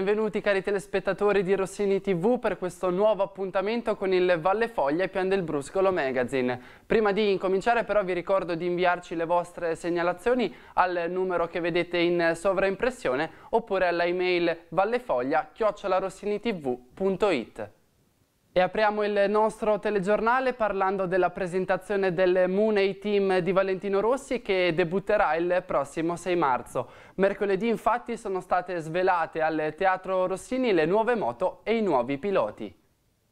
Benvenuti cari telespettatori di Rossini TV per questo nuovo appuntamento con il Valle Foglia e Pian del Bruscolo Magazine. Prima di incominciare però vi ricordo di inviarci le vostre segnalazioni al numero che vedete in sovraimpressione oppure alla email vallefoglia-rossinitv.it. E apriamo il nostro telegiornale parlando della presentazione del Mooney Team di Valentino Rossi che debutterà il prossimo 6 marzo. Mercoledì infatti sono state svelate al Teatro Rossini le nuove moto e i nuovi piloti.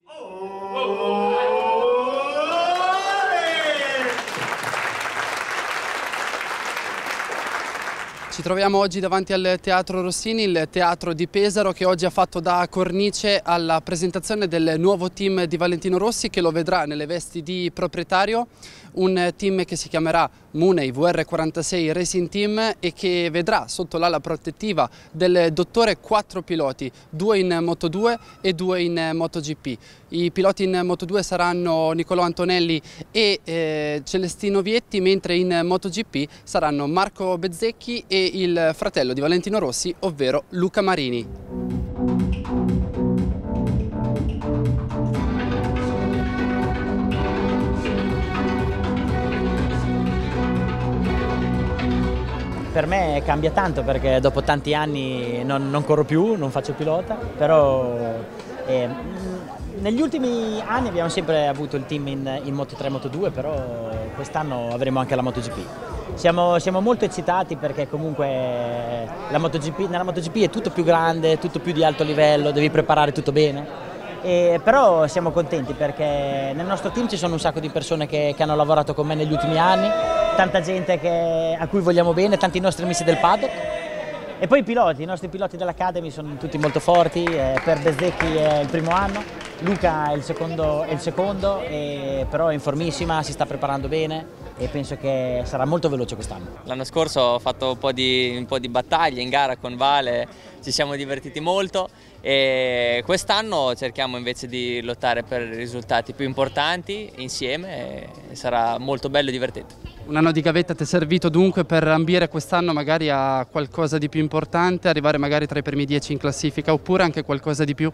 Oh! oh, oh, oh. Ci troviamo oggi davanti al Teatro Rossini, il teatro di Pesaro che oggi ha fatto da cornice alla presentazione del nuovo team di Valentino Rossi che lo vedrà nelle vesti di proprietario un team che si chiamerà Munei VR46 Racing Team e che vedrà sotto l'ala protettiva del dottore quattro piloti, due in Moto2 e due in MotoGP. I piloti in Moto2 saranno Niccolò Antonelli e eh, Celestino Vietti, mentre in MotoGP saranno Marco Bezzecchi e il fratello di Valentino Rossi, ovvero Luca Marini. per me cambia tanto perché dopo tanti anni non, non corro più, non faccio pilota, però eh, mm, negli ultimi anni abbiamo sempre avuto il team in, in Moto 3 e Moto 2, però quest'anno avremo anche la MotoGP. Siamo, siamo, molto eccitati perché comunque MotoGP, nella MotoGP è tutto più grande, tutto più di alto livello, devi preparare tutto bene. E, però siamo contenti perché nel nostro team ci sono un sacco di persone che, che hanno lavorato con me negli ultimi anni tanta gente che, a cui vogliamo bene, tanti nostri amici del paddock. E poi i piloti, i nostri piloti dell'Academy sono tutti molto forti, eh, per Bezzecchi è il primo anno, Luca è il secondo, è il secondo e, però è in formissima, si sta preparando bene e penso che sarà molto veloce quest'anno. L'anno scorso ho fatto un po, di, un po' di battaglie in gara con Vale, ci siamo divertiti molto e quest'anno cerchiamo invece di lottare per i risultati più importanti insieme e sarà molto bello e divertente. Un anno di gavetta ti è servito dunque per ambire quest'anno magari a qualcosa di più importante, arrivare magari tra i primi dieci in classifica oppure anche qualcosa di più?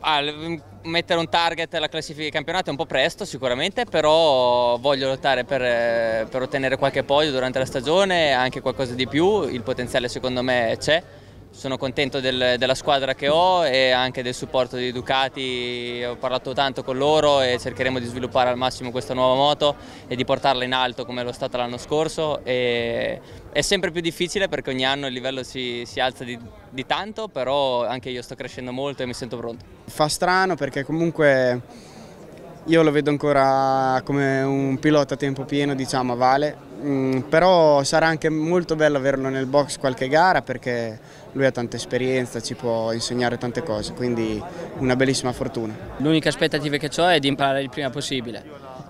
Ah, mm, mettere un target alla classifica di campionato è un po' presto sicuramente, però voglio lottare per, eh, per ottenere qualche podio durante la stagione, anche qualcosa di più, il potenziale secondo me c'è sono contento del, della squadra che ho e anche del supporto di Ducati, ho parlato tanto con loro e cercheremo di sviluppare al massimo questa nuova moto e di portarla in alto come l'ho stata l'anno scorso. E è sempre più difficile perché ogni anno il livello si, si alza di, di, tanto, però anche io sto crescendo molto e mi sento pronto. Fa strano perché comunque io lo vedo ancora come un pilota a tempo pieno diciamo Vale Mm, però sarà anche molto bello averlo nel box qualche gara perché lui ha tanta esperienza, ci può insegnare tante cose, quindi una bellissima fortuna. L'unica aspettativa che ho è di imparare il prima possibile,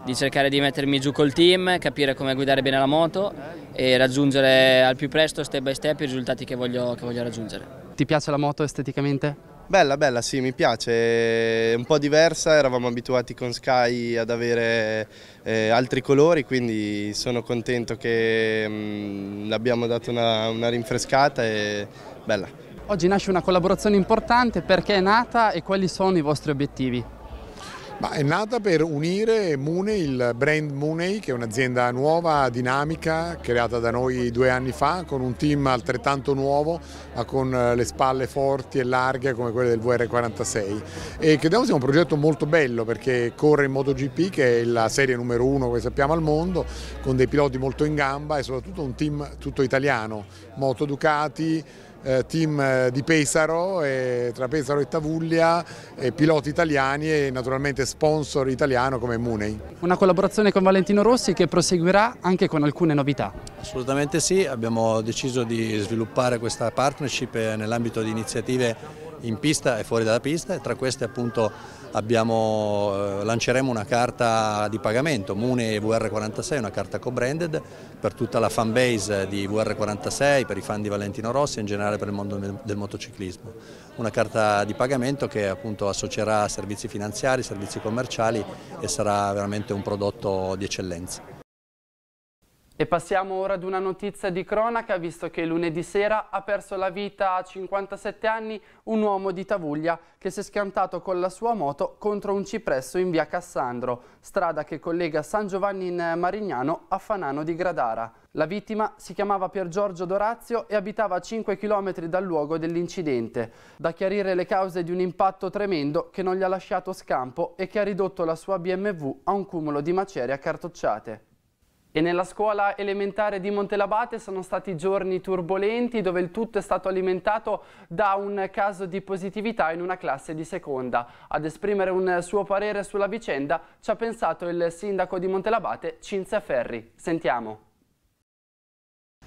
di cercare di mettermi giù col team, capire come guidare bene la moto e raggiungere al più presto, step by step, i risultati che voglio, che voglio raggiungere. Ti piace la moto esteticamente? Bella, bella, sì, mi piace, è un po' diversa, eravamo abituati con Sky ad avere eh, altri colori, quindi sono contento che mm, l'abbiamo dato una, una rinfrescata e bella. Oggi nasce una collaborazione importante, perché è nata e quali sono i vostri obiettivi? Ma è nata per unire Mooney, il brand Mooney, che è un'azienda nuova, dinamica, creata da noi due anni fa, con un team altrettanto nuovo, ma con eh, le spalle forti e larghe come quelle del VR46. E crediamo sia un progetto molto bello perché corre in MotoGP, che è la serie numero uno che sappiamo al mondo, con dei piloti molto in gamba e soprattutto un team tutto italiano, Moto Ducati, eh, team eh, di Pesaro, tra Pesaro e Tavuglia, piloti italiani e naturalmente sponsor italiano come Munei. Una collaborazione con Valentino Rossi che proseguirà anche con alcune novità. Assolutamente sì, abbiamo deciso di sviluppare questa partnership eh, nell'ambito di iniziative in pista e fuori dalla pista e tra queste appunto abbiamo, eh, lanceremo una carta di pagamento Mune VR46, una carta co-branded per tutta la fanbase di VR46, per i fan di Valentino Rossi e in generale per il mondo del motociclismo. Una carta di pagamento che appunto associerà servizi finanziari, servizi commerciali e sarà veramente un prodotto di eccellenza. E passiamo ora ad una notizia di cronaca, visto che lunedì sera ha perso la vita a 57 anni un uomo di Tavuglia che si è schiantato con la sua moto contro un cipresso in via Cassandro, strada che collega San Giovanni in Marignano a Fanano di Gradara. La vittima si chiamava Pier Giorgio Dorazio e abitava a 5 km dal luogo dell'incidente. Da chiarire le cause di un impatto tremendo che non gli ha lasciato scampo e che ha ridotto la sua BMW a un cumulo di macerie accartocciate. E nella scuola elementare di Montelabate sono stati giorni turbolenti dove il tutto è stato alimentato da un caso di positività in una classe di seconda. Ad esprimere un suo parere sulla vicenda ci ha pensato il sindaco di Montelabate Cinzia Ferri. Sentiamo.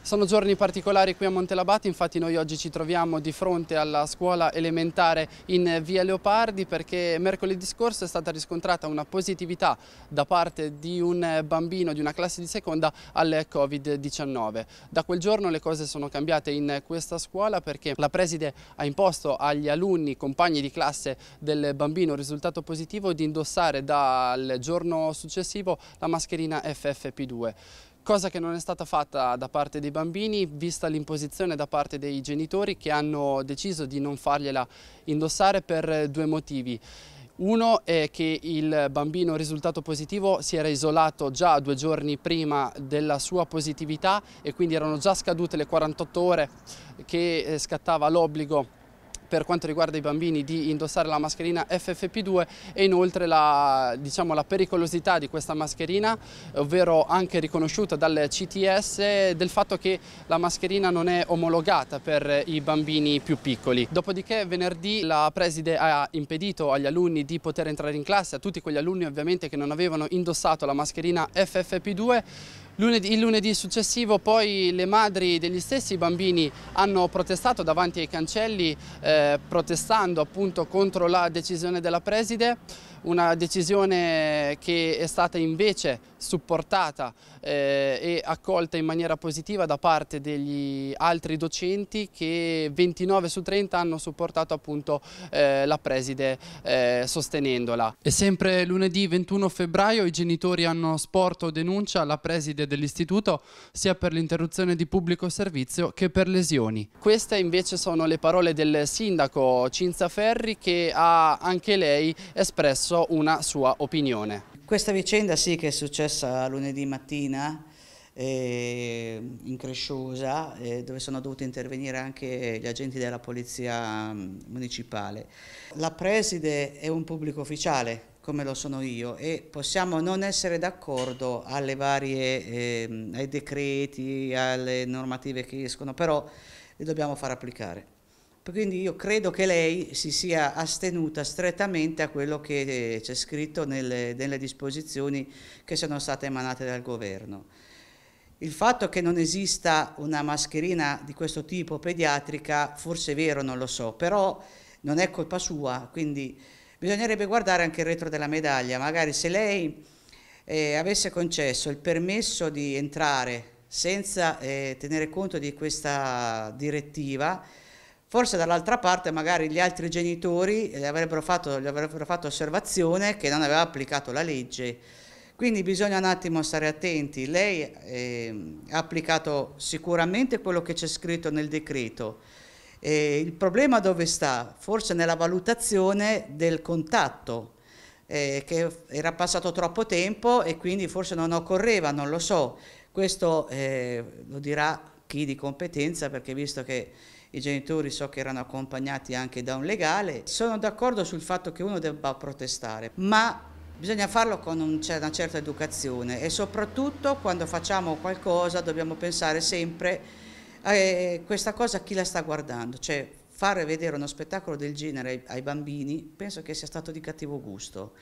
Sono giorni particolari qui a Montelabate, infatti noi oggi ci troviamo di fronte alla scuola elementare in via Leopardi perché mercoledì scorso è stata riscontrata una positività da parte di un bambino di una classe di seconda al Covid-19. Da quel giorno le cose sono cambiate in questa scuola perché la preside ha imposto agli alunni, compagni di classe del bambino risultato positivo di indossare dal giorno successivo la mascherina FFP2 cosa che non è stata fatta da parte dei bambini vista l'imposizione da parte dei genitori che hanno deciso di non fargliela indossare per due motivi. Uno è che il bambino risultato positivo si era isolato già due giorni prima della sua positività e quindi erano già scadute le 48 ore che eh, scattava l'obbligo per quanto riguarda i bambini di indossare la mascherina FFP2 e inoltre la, diciamo, la pericolosità di questa mascherina, ovvero anche riconosciuta dal CTS del fatto che la mascherina non è omologata per i bambini più piccoli. Dopodiché venerdì la preside ha impedito agli alunni di poter entrare in classe, a tutti quegli alunni ovviamente che non avevano indossato la mascherina FFP2, Lunedì, il lunedì successivo poi le madri degli stessi bambini hanno protestato davanti ai cancelli eh, protestando appunto contro la decisione della preside una decisione che è stata invece supportata eh, e accolta in maniera positiva da parte degli altri docenti che 29 su 30 hanno supportato appunto eh, la preside eh, sostenendola. E sempre lunedì 21 febbraio i genitori hanno sporto denuncia alla preside dell'istituto sia per l'interruzione di pubblico servizio che per lesioni. Queste invece sono le parole del sindaco Cinza Ferri che ha anche lei espresso espresso una sua opinione. Questa vicenda sì che è successa lunedì mattina eh, in Cresciosa eh, dove sono dovuti intervenire anche gli agenti della polizia mm, municipale. La preside è un pubblico ufficiale come lo sono io e possiamo non essere d'accordo eh, ai decreti, alle normative che escono, però li dobbiamo far applicare. Quindi io credo che lei si sia astenuta strettamente a quello che eh, c'è scritto nelle, nelle disposizioni che sono state emanate dal governo. Il fatto che non esista una mascherina di questo tipo pediatrica forse è vero, non lo so, però non è colpa sua, quindi bisognerebbe guardare anche il retro della medaglia. Magari se lei eh, avesse concesso il permesso di entrare senza eh, tenere conto di questa direttiva, Forse dall'altra parte magari gli altri genitori gli eh, avrebbero fatto, gli avrebbero fatto osservazione che non aveva applicato la legge. Quindi bisogna un attimo stare attenti. Lei eh, ha applicato sicuramente quello che c'è scritto nel decreto. Eh, il problema dove sta? Forse nella valutazione del contatto, eh, che era passato troppo tempo e quindi forse non occorreva, non lo so. Questo eh, lo dirà chi di competenza, perché visto che i genitori so che erano accompagnati anche da un legale, sono d'accordo sul fatto che uno debba protestare, ma Bisogna farlo con una certa educazione e soprattutto quando facciamo qualcosa dobbiamo pensare sempre a eh, questa cosa chi la sta guardando, cioè fare vedere uno spettacolo del genere ai bambini penso che sia stato di cattivo gusto.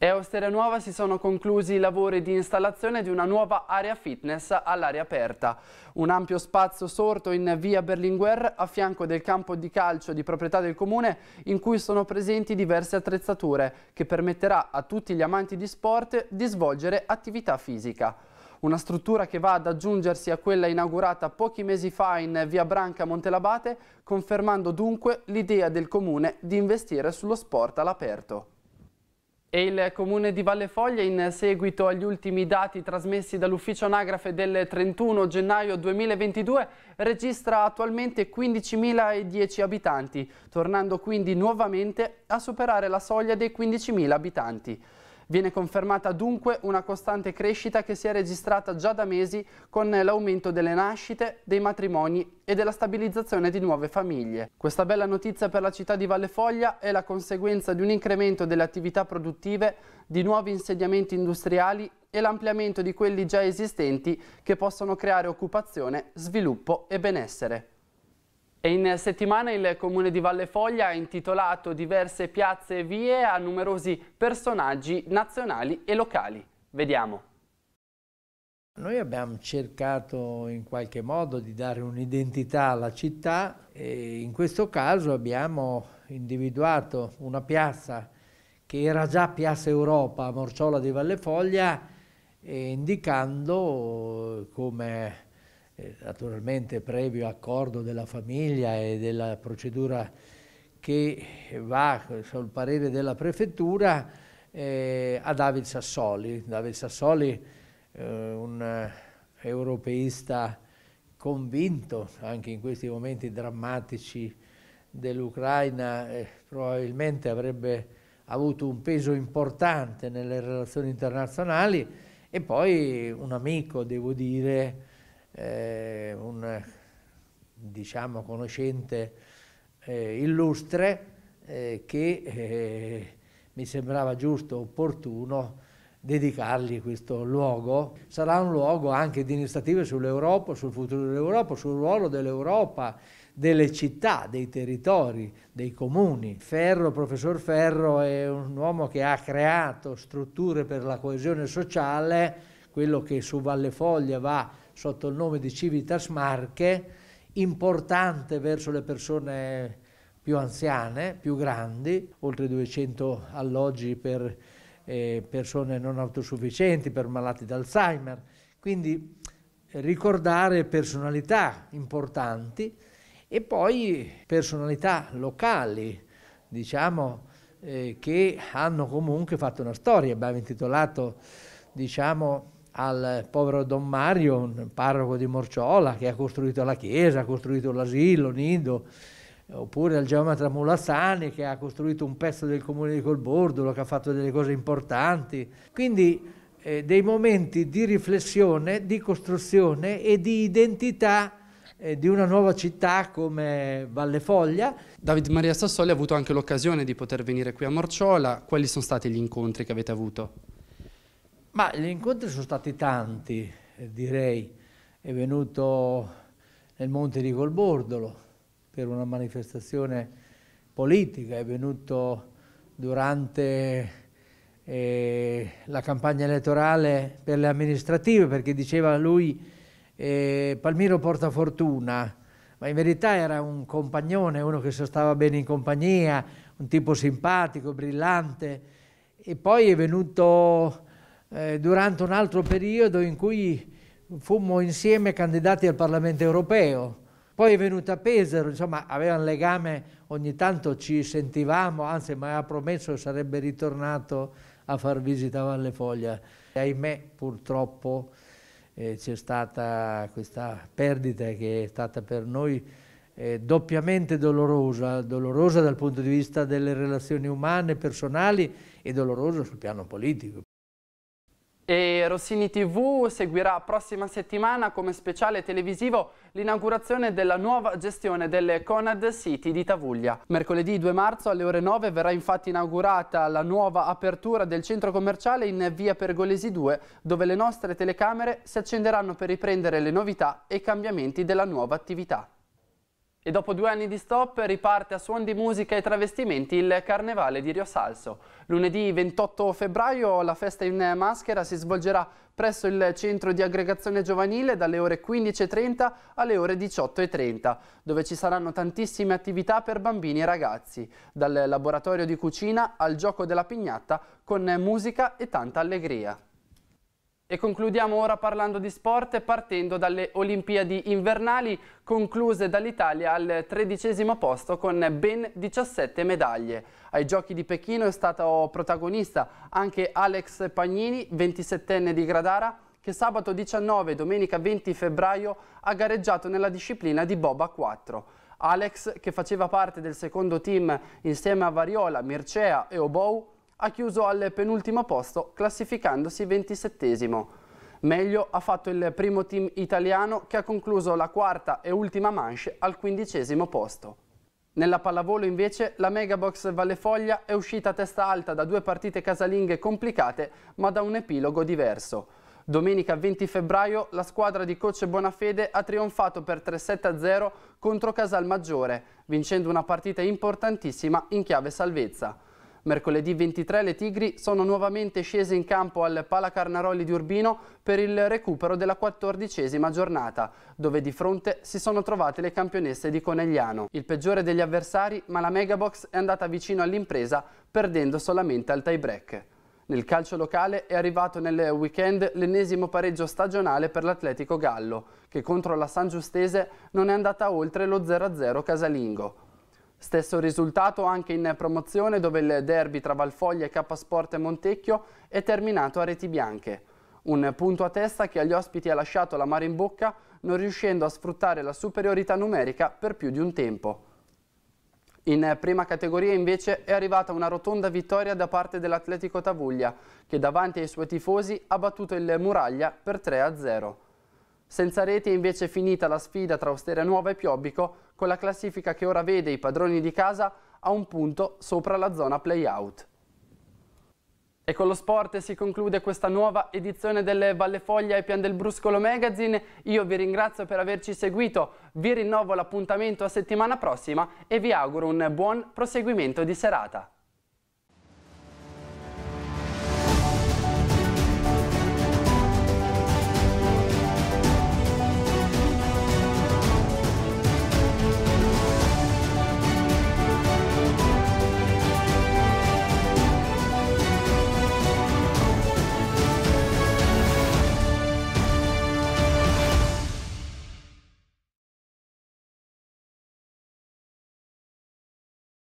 E a Nuova si sono conclusi i lavori di installazione di una nuova area fitness all'aria aperta. Un ampio spazio sorto in via Berlinguer a fianco del campo di calcio di proprietà del comune in cui sono presenti diverse attrezzature che permetterà a tutti gli amanti di sport di svolgere attività fisica. Una struttura che va ad aggiungersi a quella inaugurata pochi mesi fa in via Branca Montelabate, confermando dunque l'idea del comune di investire sullo sport all'aperto. E il comune di Valle Foglia, in seguito agli ultimi dati trasmessi dall'ufficio anagrafe del 31 gennaio 2022, registra attualmente 15.010 abitanti, tornando quindi nuovamente a superare la soglia dei 15.000 abitanti. Viene confermata dunque una costante crescita che si è registrata già da mesi con l'aumento delle nascite, dei matrimoni e della stabilizzazione di nuove famiglie. Questa bella notizia per la città di Valle Foglia è la conseguenza di un incremento delle attività produttive, di nuovi insediamenti industriali e l'ampliamento di quelli già esistenti che possono creare occupazione, sviluppo e benessere. E in settimana il comune di Valle Foglia ha intitolato diverse piazze e vie a numerosi personaggi nazionali e locali. Vediamo. Noi abbiamo cercato in qualche modo di dare un'identità alla città e in questo caso abbiamo individuato una piazza che era già Piazza Europa Morciola di Valle Foglia indicando come eh, naturalmente previo accordo della famiglia e della procedura che va sul parere della prefettura eh, a David Sassoli. David Sassoli eh, un europeista convinto anche in questi momenti drammatici dell'Ucraina eh, probabilmente avrebbe avuto un peso importante nelle relazioni internazionali e poi un amico, devo dire, eh, un diciamo, conoscente eh, illustre eh, che eh, mi sembrava giusto, opportuno dedicargli questo luogo. Sarà un luogo anche di iniziative sull'Europa, sul futuro dell'Europa, sul ruolo dell'Europa, delle città, dei territori, dei comuni. Ferro, professor Ferro è un uomo che ha creato strutture per la coesione sociale, quello che su Valle Foglia va sotto il nome di Civitas Marche, importante verso le persone più anziane, più grandi, oltre 200 alloggi per eh, persone non autosufficienti, per malati d'Alzheimer. Quindi eh, ricordare personalità importanti e poi personalità locali, diciamo, eh, che hanno comunque fatto una storia. Abbiamo intitolato, diciamo, al povero Don Mario, un parroco di Morciola, che ha costruito la chiesa, ha costruito l'asilo, nido, oppure al geometra Mulazzani che ha costruito un pezzo del comune di Colbordolo, che ha fatto delle cose importanti. Quindi eh, dei momenti di riflessione, di costruzione e di identità eh, di una nuova città come Valle Foglia. David Maria Sassoli ha avuto anche l'occasione di poter venire qui a Morciola. Quali sono stati gli incontri che avete avuto? Ma gli incontri sono stati tanti, eh, direi. È venuto nel Monte di Colbordolo per una manifestazione politica, è venuto durante eh, la campagna elettorale per le amministrative perché diceva lui eh, Palmiro porta fortuna, ma in verità era un compagnone, uno che si stava bene in compagnia, un tipo simpatico, brillante e poi è venuto eh, durante un altro periodo in cui fummo insieme candidati al Parlamento europeo. Poi è venuta Pesaro, insomma, aveva un legame, ogni tanto ci sentivamo, anzi mi aveva promesso che sarebbe ritornato a far visita a Valle Foglia. E, ahimè, purtroppo eh, c'è stata questa perdita che è stata per noi eh, doppiamente dolorosa, dolorosa dal punto di vista delle relazioni umane, personali e dolorosa sul piano politico. E Rossini TV seguirà prossima settimana come speciale televisivo l'inaugurazione della nuova gestione delle Conad City di Tavuglia. Mercoledì 2 marzo alle ore 9 verrà infatti inaugurata la nuova apertura del centro commerciale in via Pergolesi 2 dove le nostre telecamere si accenderanno per riprendere le novità e i cambiamenti della nuova attività. E dopo due anni di stop riparte a suon di musica e travestimenti il Carnevale di Rio Salso. Lunedì 28 febbraio la festa in maschera si svolgerà presso il centro di aggregazione giovanile dalle ore 15.30 alle ore 18.30, dove ci saranno tantissime attività per bambini e ragazzi, dal laboratorio di cucina al gioco della pignatta con musica e tanta allegria. E concludiamo ora parlando di sport partendo dalle Olimpiadi invernali concluse dall'Italia al tredicesimo posto con ben 17 medaglie. Ai Giochi di Pechino è stato protagonista anche Alex Pagnini, 27enne di Gradara, che sabato 19 e domenica 20 febbraio ha gareggiato nella disciplina di Boba 4. Alex, che faceva parte del secondo team insieme a Variola, Mircea e Obou, ha chiuso al penultimo posto classificandosi 27esimo. Meglio ha fatto il primo team italiano che ha concluso la quarta e ultima manche al quindicesimo posto. Nella pallavolo invece la Megabox Vallefoglia è uscita a testa alta da due partite casalinghe complicate ma da un epilogo diverso. Domenica 20 febbraio la squadra di coach Bonafede ha trionfato per 3-7-0 contro Casalmaggiore, vincendo una partita importantissima in chiave salvezza. Mercoledì 23 le Tigri sono nuovamente scese in campo al Palacarnaroli di Urbino per il recupero della quattordicesima giornata, dove di fronte si sono trovate le campionesse di Conegliano. Il peggiore degli avversari, ma la Megabox è andata vicino all'impresa perdendo solamente al tie-break. Nel calcio locale è arrivato nel weekend l'ennesimo pareggio stagionale per l'Atletico Gallo, che contro la San Giustese non è andata oltre lo 0-0 casalingo. Stesso risultato anche in promozione dove il derby tra Valfoglia e Capasport e Montecchio è terminato a reti bianche. Un punto a testa che agli ospiti ha lasciato la mare in bocca non riuscendo a sfruttare la superiorità numerica per più di un tempo. In prima categoria invece è arrivata una rotonda vittoria da parte dell'Atletico Tavuglia che davanti ai suoi tifosi ha battuto il Muraglia per 3-0. Senza reti è invece finita la sfida tra Osteria Nuova e Piobbico con la classifica che ora vede i padroni di casa a un punto sopra la zona play-out. E con lo sport si conclude questa nuova edizione delle Valle Foglia e Pian del Bruscolo Magazine. Io vi ringrazio per averci seguito, vi rinnovo l'appuntamento a settimana prossima e vi auguro un buon proseguimento di serata.